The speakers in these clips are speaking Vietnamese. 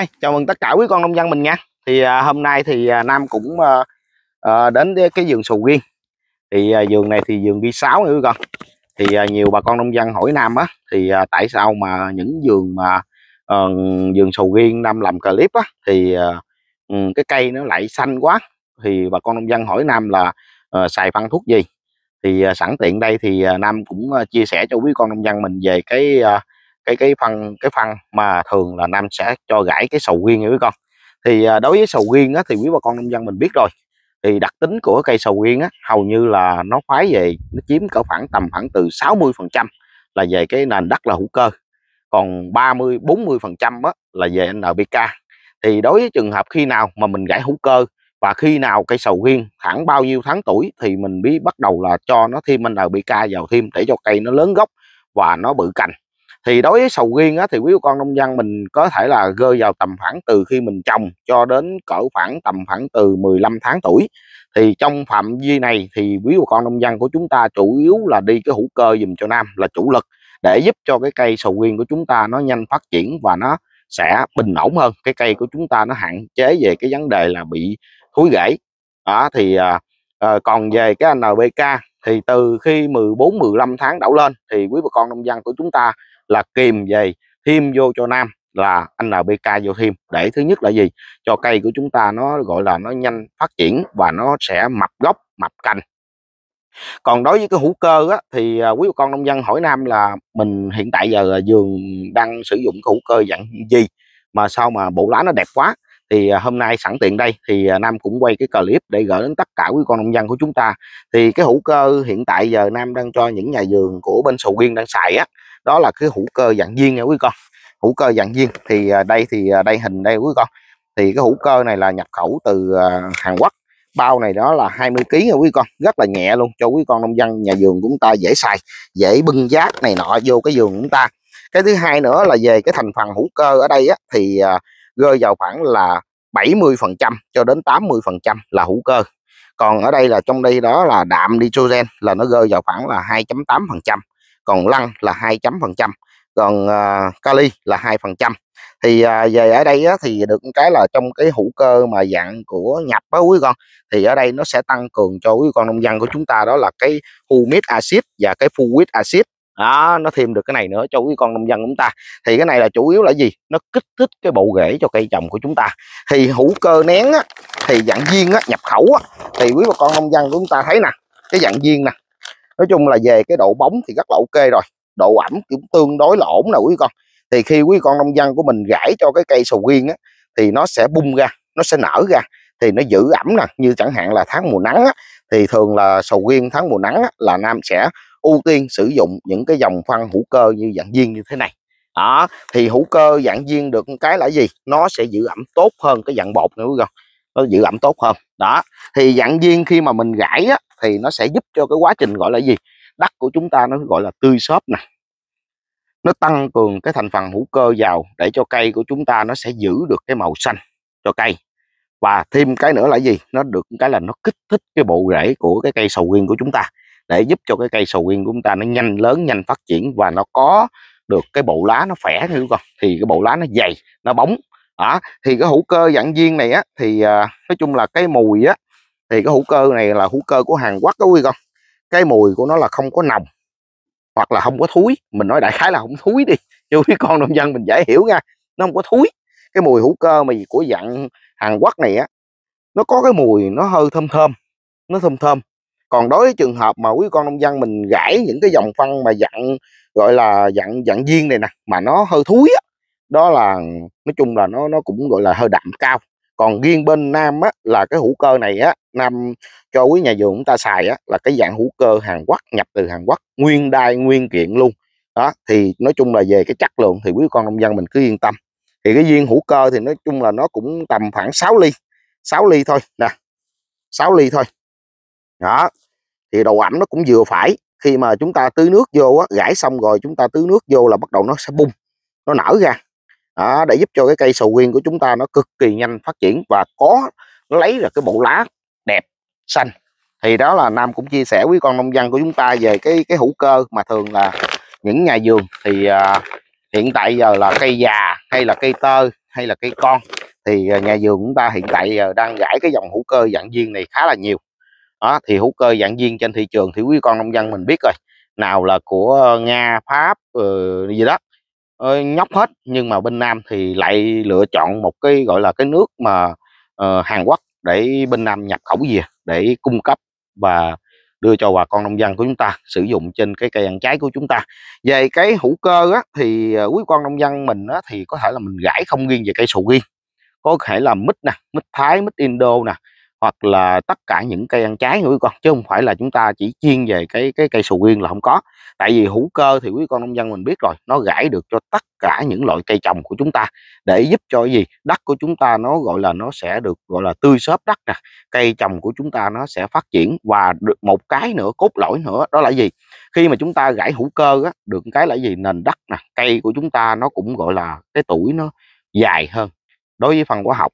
Hi, chào mừng tất cả quý con nông dân mình nha thì à, hôm nay thì à, Nam cũng à, à, đến cái vườn sầu riêng thì à, vườn này thì vườn đi sáu nha quý con thì à, nhiều bà con nông dân hỏi Nam á thì à, tại sao mà những vườn mà à, vườn sầu riêng Nam làm clip á thì à, cái cây nó lại xanh quá thì bà con nông dân hỏi Nam là à, xài phân thuốc gì thì à, sẵn tiện đây thì à, Nam cũng chia sẻ cho quý con nông dân mình về cái à, cái cái phân cái phân mà thường là nam sẽ cho gãi cái sầu riêng nha quý con thì à, đối với sầu riêng á, thì quý bà con nông dân mình biết rồi thì đặc tính của cây sầu riêng á, hầu như là nó khoái về nó chiếm cỡ khoảng tầm khoảng từ 60 phần trăm là về cái nền đất là hữu cơ còn 30 40 phần trăm là về NPK thì đối với trường hợp khi nào mà mình gãi hữu cơ và khi nào cây sầu riêng khoảng bao nhiêu tháng tuổi thì mình mới bắt đầu là cho nó thêm NPK vào thêm để cho cây nó lớn gốc và nó bự cành thì đối với sầu riêng á, thì quý con nông dân mình có thể là rơi vào tầm khoảng từ khi mình trồng cho đến cỡ khoảng tầm khoảng từ 15 tháng tuổi thì trong phạm vi này thì quý bà con nông dân của chúng ta chủ yếu là đi cái hữu cơ dùm cho nam là chủ lực để giúp cho cái cây sầu riêng của chúng ta nó nhanh phát triển và nó sẽ bình ổn hơn cái cây của chúng ta nó hạn chế về cái vấn đề là bị thúi gãy đó thì à, à, còn về cái nbk thì từ khi 14 15 tháng đậu lên thì quý bà con nông dân của chúng ta là kìm về thêm vô cho nam là NPK vô thêm để thứ nhất là gì cho cây của chúng ta nó gọi là nó nhanh phát triển và nó sẽ mập gốc mập cành còn đối với cái hữu cơ á, thì à, quý bà con nông dân hỏi nam là mình hiện tại giờ à, vườn đang sử dụng cái hữu cơ dạng gì mà sao mà bộ lá nó đẹp quá thì à, hôm nay sẵn tiện đây thì Nam cũng quay cái clip để gửi đến tất cả quý con nông dân của chúng ta thì cái hữu cơ hiện tại giờ Nam đang cho những nhà vườn của bên sầu riêng đang xài á đó là cái hữu cơ dạng viên nha quý con hữu cơ dạng viên thì à, đây thì à, đây hình đây quý con thì cái hữu cơ này là nhập khẩu từ à, Hàn Quốc bao này đó là 20 kg nha quý con rất là nhẹ luôn cho quý con nông dân nhà vườn chúng ta dễ xài dễ bưng giác này nọ vô cái vườn chúng ta cái thứ hai nữa là về cái thành phần hữu cơ ở đây á, thì rơi vào khoảng là 70% cho đến 80% là hữu cơ còn ở đây là trong đây đó là đạm nitrogen là nó rơi vào khoảng là 2.8% còn lăng là 2 chấm phần trăm còn uh, kali là 2 phần trăm thì uh, về ở đây á, thì được cái là trong cái hữu cơ mà dạng của nhập á quý con thì ở đây nó sẽ tăng cường cho quý con nông dân của chúng ta đó là cái humic acid và cái fumic acid đó nó thêm được cái này nữa cho quý con nông dân chúng ta thì cái này là chủ yếu là gì nó kích thích cái bộ rễ cho cây trồng của chúng ta thì hữu cơ nén á, thì dạng viên á, nhập khẩu á, thì quý bà con nông dân của chúng ta thấy nè cái dạng viên nè nói chung là về cái độ bóng thì rất là ok rồi độ ẩm cũng tương đối là ổn nè quý con thì khi quý con nông dân của mình gãi cho cái cây sầu riêng á thì nó sẽ bung ra nó sẽ nở ra thì nó giữ ẩm nè như chẳng hạn là tháng mùa nắng á, thì thường là sầu riêng tháng mùa nắng á, là nam sẽ ưu tiên sử dụng những cái dòng phân hữu cơ như dạng viên như thế này đó thì hữu cơ dạng viên được cái là gì nó sẽ giữ ẩm tốt hơn cái dạng bột nữa quý con. nó giữ ẩm tốt hơn đó thì dạng viên khi mà mình gãi á, thì nó sẽ giúp cho cái quá trình gọi là gì đất của chúng ta nó gọi là tươi xốp nè nó tăng cường cái thành phần hữu cơ vào để cho cây của chúng ta nó sẽ giữ được cái màu xanh cho cây và thêm cái nữa là gì nó được cái là nó kích thích cái bộ rễ của cái cây sầu riêng của chúng ta để giúp cho cái cây sầu riêng của chúng ta nó nhanh lớn nhanh phát triển và nó có được cái bộ lá nó khỏe thưa con thì cái bộ lá nó dày nó bóng đó thì cái hữu cơ dạng viên này á thì à, nói chung là cái mùi á thì cái hữu cơ này là hữu cơ của Hàn Quốc đó quý con cái mùi của nó là không có nồng hoặc là không có thúi mình nói đại khái là không thúi đi cho quý con nông dân mình dễ hiểu nha nó không có thúi cái mùi hữu cơ mà của dạng Hàn Quốc này á nó có cái mùi nó hơi thơm thơm nó thơm thơm còn đối với trường hợp mà quý con nông dân mình gãi những cái dòng phân mà dạng gọi là dạng dạng viên này nè mà nó hơi thúi á đó là nói chung là nó nó cũng gọi là hơi đậm cao còn riêng bên nam á, là cái hữu cơ này á nam cho quý nhà vườn chúng ta xài á, là cái dạng hữu cơ hàn quốc nhập từ hàn quốc nguyên đai nguyên kiện luôn đó thì nói chung là về cái chất lượng thì quý con nông dân mình cứ yên tâm thì cái viên hữu cơ thì nói chung là nó cũng tầm khoảng 6 ly 6 ly thôi nè 6 ly thôi đó thì độ ẩm nó cũng vừa phải khi mà chúng ta tưới nước vô á, gãi xong rồi chúng ta tưới nước vô là bắt đầu nó sẽ bung nó nở ra đó, để giúp cho cái cây sầu riêng của chúng ta nó cực kỳ nhanh phát triển và có lấy được cái bộ lá đẹp xanh thì đó là Nam cũng chia sẻ với con nông dân của chúng ta về cái cái hữu cơ mà thường là những nhà vườn thì à, hiện tại giờ là cây già hay là cây tơ hay là cây con thì à, nhà vườn chúng ta hiện tại giờ à, đang gãi cái dòng hữu cơ dạng viên này khá là nhiều đó thì hữu cơ dạng viên trên thị trường thì quý con nông dân mình biết rồi nào là của Nga Pháp ừ, gì đó Ờ, nhóc hết nhưng mà bên Nam thì lại lựa chọn một cái gọi là cái nước mà uh, Hàn Quốc để bên Nam nhập khẩu về để cung cấp và đưa cho bà con nông dân của chúng ta sử dụng trên cái cây ăn trái của chúng ta về cái hữu cơ á, thì ờ, quý con nông dân mình á, thì có thể là mình gãi không riêng về cây sầu riêng có thể là mít nè mít thái mít indo nè hoặc là tất cả những cây ăn trái nữa quý con chứ không phải là chúng ta chỉ chuyên về cái cái cây sầu riêng là không có tại vì hữu cơ thì quý con nông dân mình biết rồi nó gãi được cho tất cả những loại cây trồng của chúng ta để giúp cho cái gì đất của chúng ta nó gọi là nó sẽ được gọi là tươi xốp đất nè cây trồng của chúng ta nó sẽ phát triển và được một cái nữa cốt lõi nữa đó là gì khi mà chúng ta gãi hữu cơ á, được cái là gì nền đất nè cây của chúng ta nó cũng gọi là cái tuổi nó dài hơn đối với phần hóa học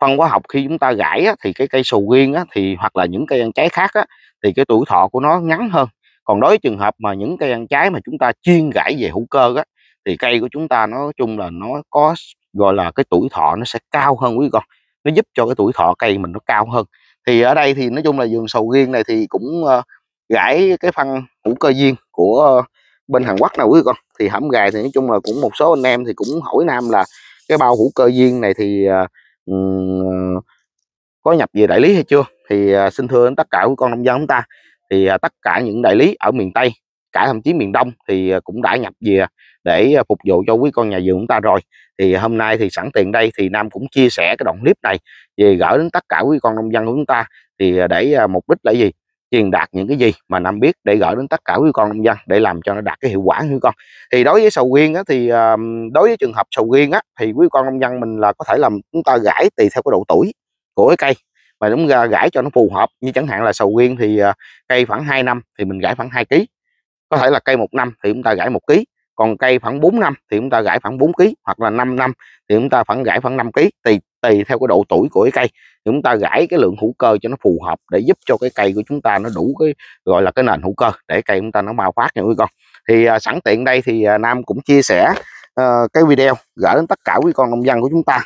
phân hóa học khi chúng ta gãi á, thì cái cây sầu riêng á, thì hoặc là những cây ăn trái khác á, thì cái tuổi thọ của nó ngắn hơn còn đối với trường hợp mà những cây ăn trái mà chúng ta chuyên gãi về hữu cơ á, thì cây của chúng ta nói chung là nó có gọi là cái tuổi thọ nó sẽ cao hơn quý con nó giúp cho cái tuổi thọ cây mình nó cao hơn thì ở đây thì nói chung là vườn sầu riêng này thì cũng uh, gãi cái phân hữu cơ duyên của uh, bên Hàn Quốc nào quý con thì hãm gài thì nói chung là cũng một số anh em thì cũng hỏi Nam là cái bao hữu cơ duyên này thì uh, Ờ, có nhập về đại lý hay chưa thì à, xin thưa đến tất cả quý con nông dân chúng ta thì à, tất cả những đại lý ở miền Tây cả thậm chí miền Đông thì à, cũng đã nhập về để phục vụ cho quý con nhà vườn chúng ta rồi thì hôm nay thì sẵn tiền đây thì Nam cũng chia sẻ cái đoạn clip này về gửi đến tất cả quý con nông dân của chúng ta thì để mục đích là gì truyền đạt những cái gì mà nam biết để gửi đến tất cả quý con nông dân để làm cho nó đạt cái hiệu quả quý con thì đối với sầu riêng á, thì đối với trường hợp sầu riêng á, thì quý con nông dân mình là có thể làm chúng ta gãi tùy theo cái độ tuổi của cái cây mà đúng ra gãi cho nó phù hợp như chẳng hạn là sầu riêng thì ờ, cây khoảng 2 năm thì mình gãi khoảng 2 kg có thể là cây một năm thì chúng ta gãi một kg còn cây khoảng 4 năm thì chúng ta gãi khoảng 4 kg hoặc là 5 năm thì chúng ta khoảng gãi khoảng 5 kg tùy tùy theo cái độ tuổi của cái cây chúng ta gãi cái lượng hữu cơ cho nó phù hợp để giúp cho cái cây của chúng ta nó đủ cái gọi là cái nền hữu cơ để cây chúng ta nó mau phát nha quý con thì à, sẵn tiện đây thì à, Nam cũng chia sẻ à, cái video gửi đến tất cả quý con nông dân của chúng ta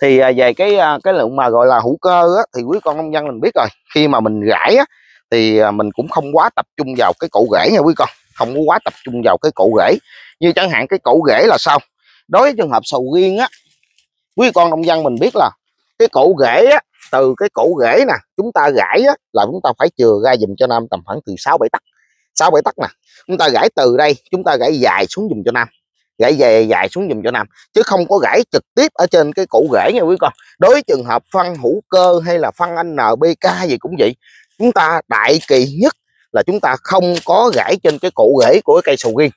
thì à, về cái à, cái lượng mà gọi là hữu cơ á, thì quý con nông dân mình biết rồi khi mà mình gãi á, thì à, mình cũng không quá tập trung vào cái củ rễ nha quý con không có quá tập trung vào cái củ rễ như chẳng hạn cái củ rễ là sao đối với trường hợp sầu riêng á quý con nông dân mình biết là cái cổ rễ á, từ cái cổ rễ nè chúng ta gãy á, là chúng ta phải chừa ra dùm cho nam tầm khoảng từ 6 bảy tắc 6 bảy tắc nè chúng ta gãy từ đây chúng ta gãy dài xuống dùm cho nam gãy dài dài xuống dùm cho nam chứ không có gãy trực tiếp ở trên cái cổ rễ nha quý con đối với trường hợp phân hữu cơ hay là phân NPK gì cũng vậy chúng ta đại kỳ nhất là chúng ta không có gãy trên cái cổ rễ của cái cây sầu riêng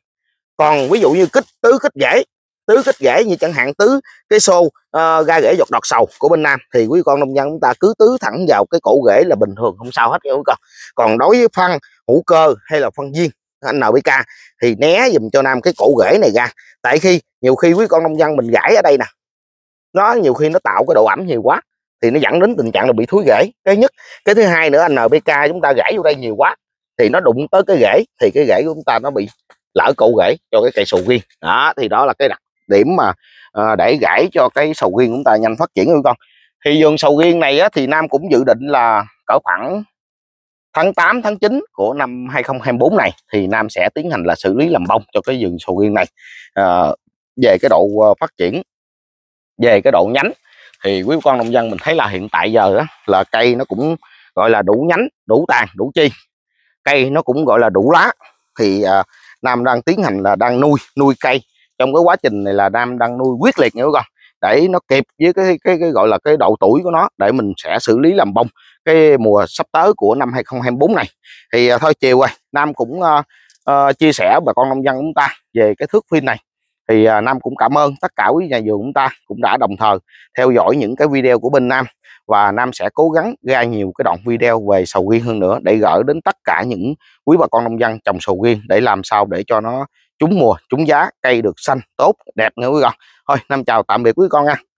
còn ví dụ như kích tứ kích rễ tứ kích rễ như chẳng hạn tứ cái xô uh, gai rễ dọc đọt sầu của bên nam thì quý con nông dân chúng ta cứ tứ thẳng vào cái cổ rễ là bình thường không sao hết nha quý con còn đối với phân hữu cơ hay là phân viên NPK thì né dùm cho Nam cái cổ rễ này ra tại khi nhiều khi quý con nông dân mình gãi ở đây nè nó nhiều khi nó tạo cái độ ẩm nhiều quá thì nó dẫn đến tình trạng là bị thúi rễ cái nhất cái thứ hai nữa NPK chúng ta gãi vô đây nhiều quá thì nó đụng tới cái rễ thì cái rễ của chúng ta nó bị lỡ cổ rễ cho cái cây sầu riêng đó thì đó là cái đặc điểm mà Ờ, để gãy cho cái sầu riêng chúng ta nhanh phát triển luôn con thì vườn sầu riêng này á, thì Nam cũng dự định là cỡ khoảng tháng 8 tháng 9 của năm 2024 này thì Nam sẽ tiến hành là xử lý làm bông cho cái vườn sầu riêng này à, về cái độ ờ, phát triển về cái độ nhánh thì quý con nông dân mình thấy là hiện tại giờ á, là cây nó cũng gọi là đủ nhánh đủ tàn đủ chi cây nó cũng gọi là đủ lá thì à, Nam đang tiến hành là đang nuôi nuôi cây trong cái quá trình này là nam đang nuôi quyết liệt nha các con để nó kịp với cái, cái cái gọi là cái độ tuổi của nó để mình sẽ xử lý làm bông cái mùa sắp tới của năm 2024 này thì à, thôi chiều rồi nam cũng à, à, chia sẻ bà con nông dân chúng ta về cái thước phim này thì à, nam cũng cảm ơn tất cả quý nhà vườn chúng ta cũng đã đồng thời theo dõi những cái video của bên nam và Nam sẽ cố gắng ra nhiều cái đoạn video về sầu riêng hơn nữa để gửi đến tất cả những quý bà con nông dân trồng sầu riêng để làm sao để cho nó trúng mùa trúng giá cây được xanh tốt đẹp nha quý con thôi năm chào tạm biệt quý con nha